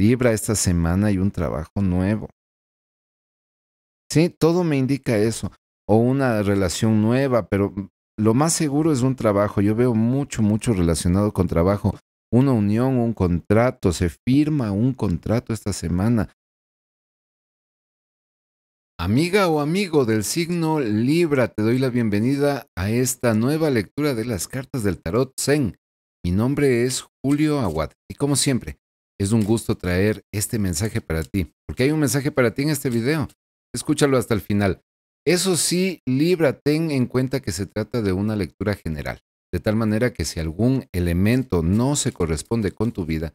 Libra, esta semana hay un trabajo nuevo. Sí, todo me indica eso. O una relación nueva, pero lo más seguro es un trabajo. Yo veo mucho, mucho relacionado con trabajo. Una unión, un contrato, se firma un contrato esta semana. Amiga o amigo del signo Libra, te doy la bienvenida a esta nueva lectura de las cartas del tarot Zen. Mi nombre es Julio Aguad y como siempre, es un gusto traer este mensaje para ti, porque hay un mensaje para ti en este video. Escúchalo hasta el final. Eso sí, Libra, ten en cuenta que se trata de una lectura general, de tal manera que si algún elemento no se corresponde con tu vida,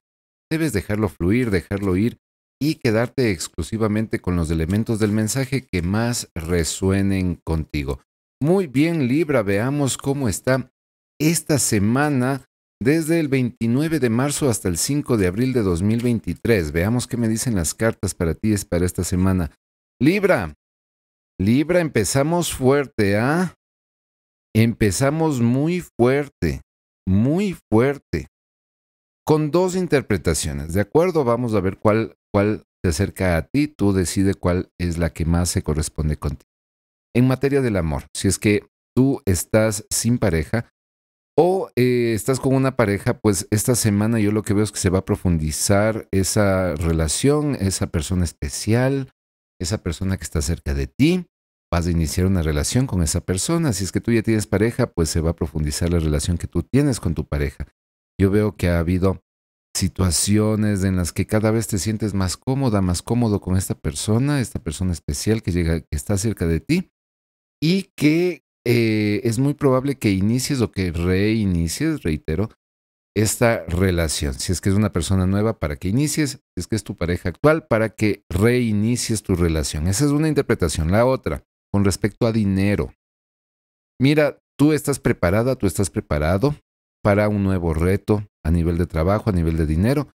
debes dejarlo fluir, dejarlo ir y quedarte exclusivamente con los elementos del mensaje que más resuenen contigo. Muy bien, Libra, veamos cómo está esta semana desde el 29 de marzo hasta el 5 de abril de 2023. Veamos qué me dicen las cartas para ti es para esta semana. Libra. Libra, empezamos fuerte, ¿ah? Empezamos muy fuerte, muy fuerte. Con dos interpretaciones, ¿de acuerdo? Vamos a ver cuál, cuál se acerca a ti, tú decide cuál es la que más se corresponde contigo. En materia del amor, si es que tú estás sin pareja, o eh, estás con una pareja, pues esta semana yo lo que veo es que se va a profundizar esa relación, esa persona especial, esa persona que está cerca de ti. Vas a iniciar una relación con esa persona. Si es que tú ya tienes pareja, pues se va a profundizar la relación que tú tienes con tu pareja. Yo veo que ha habido situaciones en las que cada vez te sientes más cómoda, más cómodo con esta persona, esta persona especial que llega, que está cerca de ti y que eh, es muy probable que inicies o que reinicies, reitero, esta relación. Si es que es una persona nueva, para que inicies, si es que es tu pareja actual, para que reinicies tu relación. Esa es una interpretación. La otra, con respecto a dinero. Mira, tú estás preparada, tú estás preparado para un nuevo reto a nivel de trabajo, a nivel de dinero.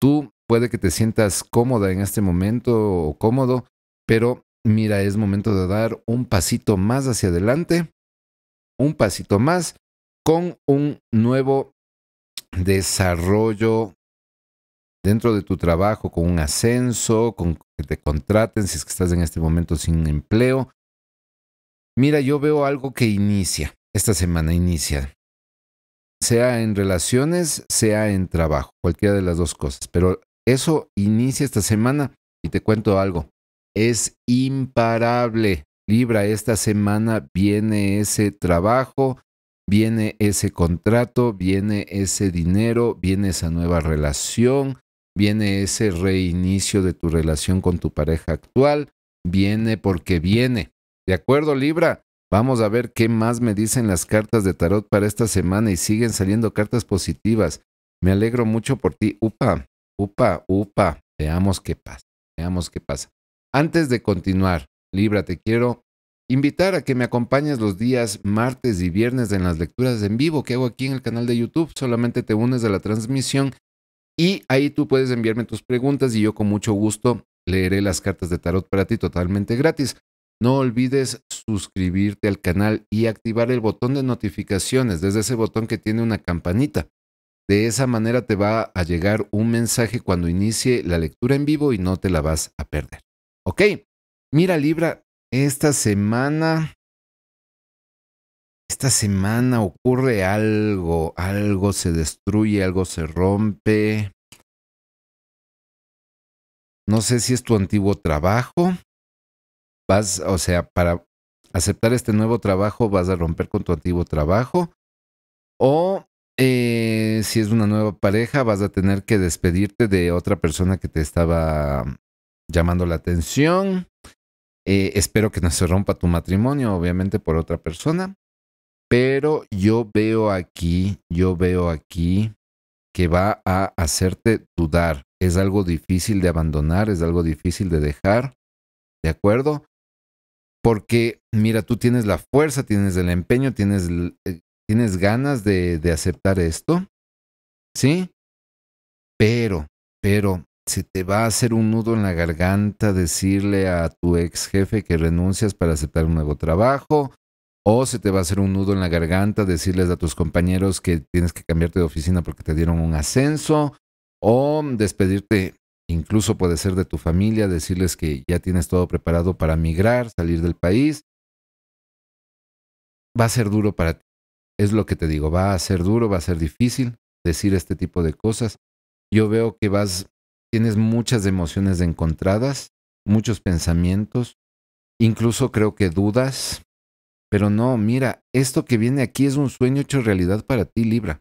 Tú puede que te sientas cómoda en este momento o cómodo, pero mira, es momento de dar un pasito más hacia adelante, un pasito más con un nuevo desarrollo dentro de tu trabajo, con un ascenso, con que te contraten si es que estás en este momento sin empleo. Mira, yo veo algo que inicia, esta semana inicia, sea en relaciones, sea en trabajo, cualquiera de las dos cosas, pero eso inicia esta semana y te cuento algo es imparable. Libra, esta semana viene ese trabajo, viene ese contrato, viene ese dinero, viene esa nueva relación, viene ese reinicio de tu relación con tu pareja actual, viene porque viene. ¿De acuerdo, Libra? Vamos a ver qué más me dicen las cartas de tarot para esta semana y siguen saliendo cartas positivas. Me alegro mucho por ti. Upa, upa, upa. Veamos qué pasa. Veamos qué pasa. Antes de continuar, Libra, te quiero invitar a que me acompañes los días martes y viernes en las lecturas en vivo que hago aquí en el canal de YouTube. Solamente te unes a la transmisión y ahí tú puedes enviarme tus preguntas y yo con mucho gusto leeré las cartas de tarot para ti totalmente gratis. No olvides suscribirte al canal y activar el botón de notificaciones desde ese botón que tiene una campanita. De esa manera te va a llegar un mensaje cuando inicie la lectura en vivo y no te la vas a perder. Ok, mira Libra, esta semana... Esta semana ocurre algo, algo se destruye, algo se rompe. No sé si es tu antiguo trabajo. Vas, o sea, para aceptar este nuevo trabajo vas a romper con tu antiguo trabajo. O eh, si es una nueva pareja, vas a tener que despedirte de otra persona que te estaba llamando la atención. Eh, espero que no se rompa tu matrimonio, obviamente, por otra persona. Pero yo veo aquí, yo veo aquí que va a hacerte dudar. Es algo difícil de abandonar, es algo difícil de dejar. ¿De acuerdo? Porque, mira, tú tienes la fuerza, tienes el empeño, tienes, eh, tienes ganas de, de aceptar esto. ¿Sí? Pero, pero se te va a hacer un nudo en la garganta decirle a tu ex jefe que renuncias para aceptar un nuevo trabajo, o se te va a hacer un nudo en la garganta decirles a tus compañeros que tienes que cambiarte de oficina porque te dieron un ascenso, o despedirte, incluso puede ser de tu familia, decirles que ya tienes todo preparado para migrar, salir del país. Va a ser duro para ti. Es lo que te digo, va a ser duro, va a ser difícil decir este tipo de cosas. Yo veo que vas tienes muchas emociones encontradas, muchos pensamientos, incluso creo que dudas, pero no, mira, esto que viene aquí es un sueño hecho realidad para ti, Libra.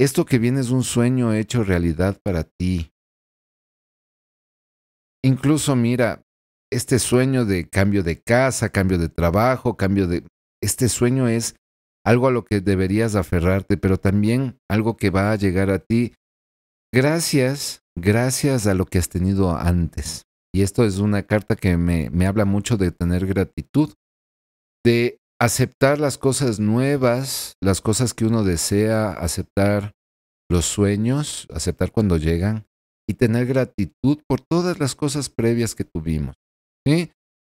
Esto que viene es un sueño hecho realidad para ti. Incluso, mira, este sueño de cambio de casa, cambio de trabajo, cambio de... Este sueño es algo a lo que deberías aferrarte, pero también algo que va a llegar a ti gracias gracias a lo que has tenido antes. Y esto es una carta que me, me habla mucho de tener gratitud, de aceptar las cosas nuevas, las cosas que uno desea, aceptar los sueños, aceptar cuando llegan y tener gratitud por todas las cosas previas que tuvimos.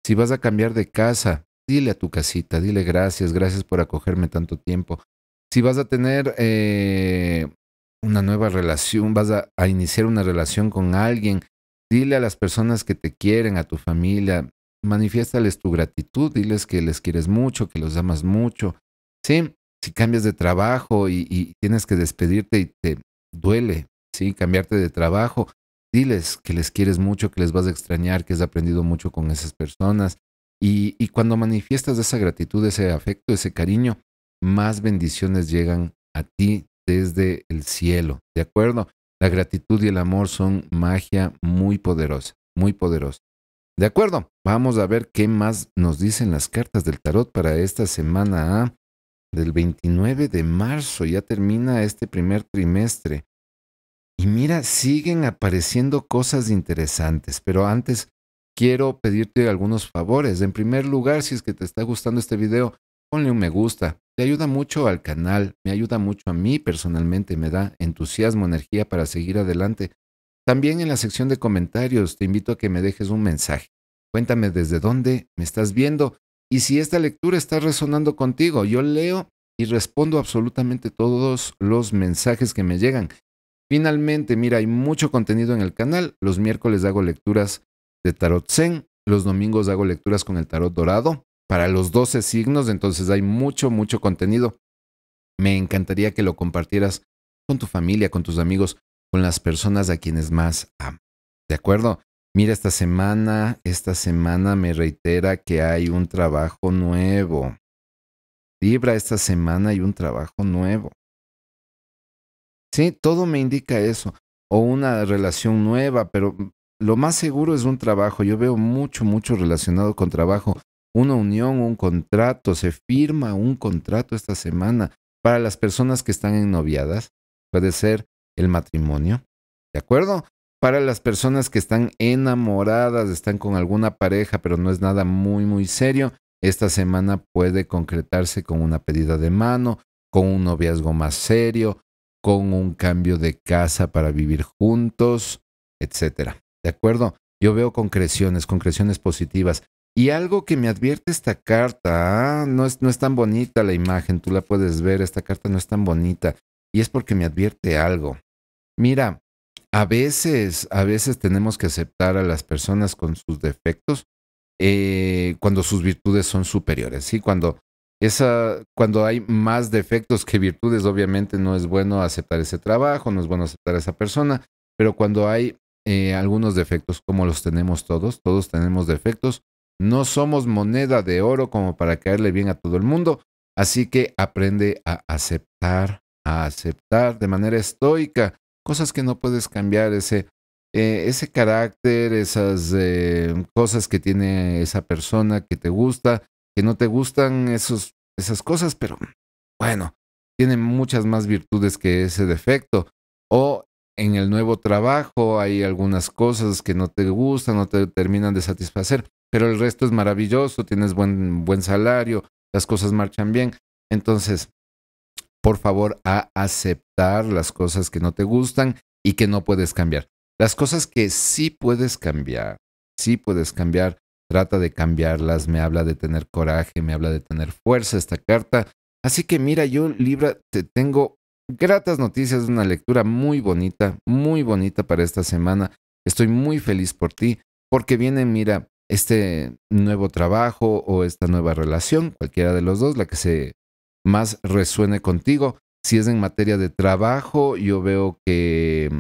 Si vas a cambiar de casa, dile a tu casita, dile gracias, gracias por acogerme tanto tiempo. Si vas a tener eh, una nueva relación, vas a, iniciar una relación con alguien, dile a las personas que te quieren, a tu familia, manifiéstales tu gratitud, diles que les quieres mucho, que los amas mucho. Sí, si cambias de trabajo y, tienes que despedirte y te duele, sí, cambiarte de trabajo, diles que les quieres mucho, que les vas a extrañar, que has aprendido mucho con esas personas. Y, y cuando manifiestas esa gratitud, ese afecto, ese cariño, más bendiciones llegan a ti desde el cielo, ¿de acuerdo? La gratitud y el amor son magia muy poderosa, muy poderosa. De acuerdo, vamos a ver qué más nos dicen las cartas del tarot para esta semana A del 29 de marzo. Ya termina este primer trimestre. Y mira, siguen apareciendo cosas interesantes, pero antes quiero pedirte algunos favores. En primer lugar, si es que te está gustando este video, ponle un me gusta. Te ayuda mucho al canal, me ayuda mucho a mí personalmente, me da entusiasmo, energía para seguir adelante. También en la sección de comentarios te invito a que me dejes un mensaje. Cuéntame desde dónde me estás viendo y si esta lectura está resonando contigo. Yo leo y respondo absolutamente todos los mensajes que me llegan. Finalmente, mira, hay mucho contenido en el canal. Los miércoles hago lecturas de tarot zen, los domingos hago lecturas con el tarot dorado, para los 12 signos, entonces hay mucho, mucho contenido. Me encantaría que lo compartieras con tu familia, con tus amigos, con las personas a quienes más amas. ¿De acuerdo? Mira, esta semana, esta semana me reitera que hay un trabajo nuevo. Libra, esta semana hay un trabajo nuevo. Sí, todo me indica eso. O una relación nueva, pero mm, lo más seguro es un trabajo. Yo veo mucho, mucho relacionado con trabajo una unión, un contrato, se firma un contrato esta semana. Para las personas que están en noviadas, puede ser el matrimonio, ¿de acuerdo? Para las personas que están enamoradas, están con alguna pareja, pero no es nada muy, muy serio, esta semana puede concretarse con una pedida de mano, con un noviazgo más serio, con un cambio de casa para vivir juntos, etc. ¿De acuerdo? Yo veo concreciones, concreciones positivas. Y algo que me advierte esta carta, ah, no, es, no es tan bonita la imagen, tú la puedes ver, esta carta no es tan bonita. Y es porque me advierte algo. Mira, a veces, a veces tenemos que aceptar a las personas con sus defectos eh, cuando sus virtudes son superiores, ¿sí? Cuando, esa, cuando hay más defectos que virtudes, obviamente no es bueno aceptar ese trabajo, no es bueno aceptar a esa persona, pero cuando hay eh, algunos defectos, como los tenemos todos, todos tenemos defectos, no somos moneda de oro como para caerle bien a todo el mundo, así que aprende a aceptar, a aceptar de manera estoica cosas que no puedes cambiar, ese, eh, ese carácter, esas eh, cosas que tiene esa persona que te gusta, que no te gustan, esos, esas cosas, pero bueno, tiene muchas más virtudes que ese defecto. O en el nuevo trabajo hay algunas cosas que no te gustan, no te terminan de satisfacer, pero el resto es maravilloso, tienes buen, buen salario, las cosas marchan bien. Entonces, por favor, a aceptar las cosas que no te gustan y que no puedes cambiar. Las cosas que sí puedes cambiar, sí puedes cambiar, trata de cambiarlas, me habla de tener coraje, me habla de tener fuerza esta carta. Así que mira, yo Libra, te tengo gratas noticias una lectura muy bonita, muy bonita para esta semana. Estoy muy feliz por ti porque viene, mira, este nuevo trabajo o esta nueva relación, cualquiera de los dos, la que se más resuene contigo. Si es en materia de trabajo, yo veo que,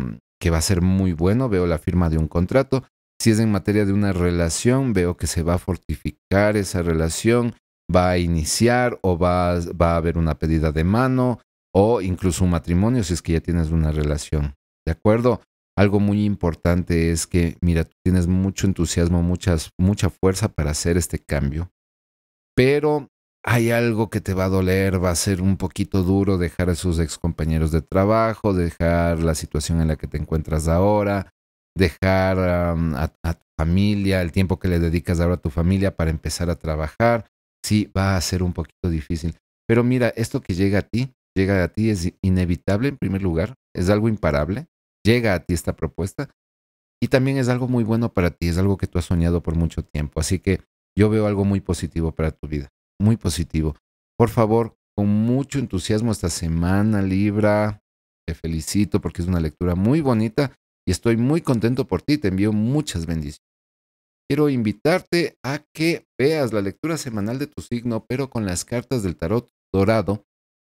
que va a ser muy bueno, veo la firma de un contrato. Si es en materia de una relación, veo que se va a fortificar esa relación, va a iniciar o va a haber una pedida de mano, o incluso un matrimonio si es que ya tienes una relación. ¿De acuerdo? Algo muy importante es que, mira, tú tienes mucho entusiasmo, muchas, mucha fuerza para hacer este cambio, pero hay algo que te va a doler, va a ser un poquito duro dejar a sus excompañeros de trabajo, dejar la situación en la que te encuentras ahora, dejar a, a, tu familia, el tiempo que le dedicas ahora a tu familia para empezar a trabajar, sí, va a ser un poquito difícil. Pero mira, esto que llega a ti llega a ti es inevitable en primer lugar, es algo imparable, llega a ti esta propuesta y también es algo muy bueno para ti, es algo que tú has soñado por mucho tiempo. Así que yo veo algo muy positivo para tu vida, muy positivo. Por favor, con mucho entusiasmo esta semana, Libra, te felicito porque es una lectura muy bonita y estoy muy contento por ti, te envío muchas bendiciones. Quiero invitarte a que veas la lectura semanal de tu signo, pero con las cartas del tarot dorado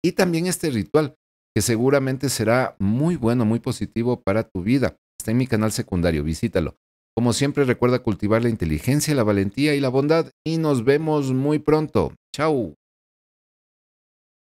y también este ritual, que seguramente será muy bueno, muy positivo para tu vida. Está en mi canal secundario, visítalo. Como siempre, recuerda cultivar la inteligencia, la valentía y la bondad y nos vemos muy pronto. Chao.